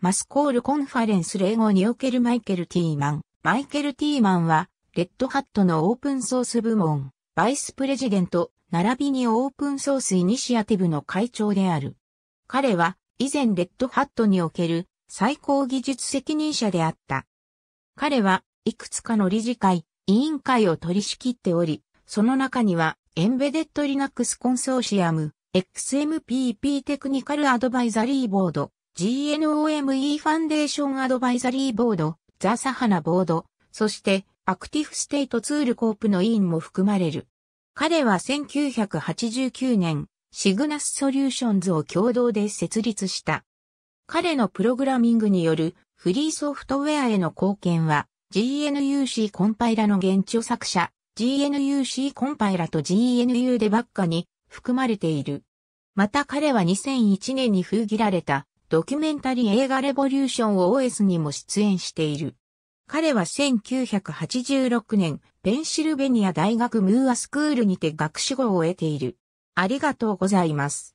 マスコールコンファレンス例語におけるマイケル・ティーマン。マイケル・ティーマンは、レッドハットのオープンソース部門、バイスプレジデント、並びにオープンソースイニシアティブの会長である。彼は、以前レッドハットにおける最高技術責任者であった。彼はいくつかの理事会、委員会を取り仕切っており、その中には、エンベデッドリナックスコンソーシアム、XMPP テクニカルアドバイザリーボード、GNOME ファンデーションアドバイザリーボード、ザ・サハナボード、そしてアクティフステイトツールコープの委員も含まれる。彼は1989年、シグナスソリューションズを共同で設立した。彼のプログラミングによるフリーソフトウェアへの貢献は GNUC コンパイラの現著作者 GNUC コンパイラと GNU デバッカに含まれている。また彼は2001年に封切られたドキュメンタリー映画レボリューションを OS にも出演している。彼は1986年、ペンシルベニア大学ムーアスクールにて学士号を得ている。ありがとうございます。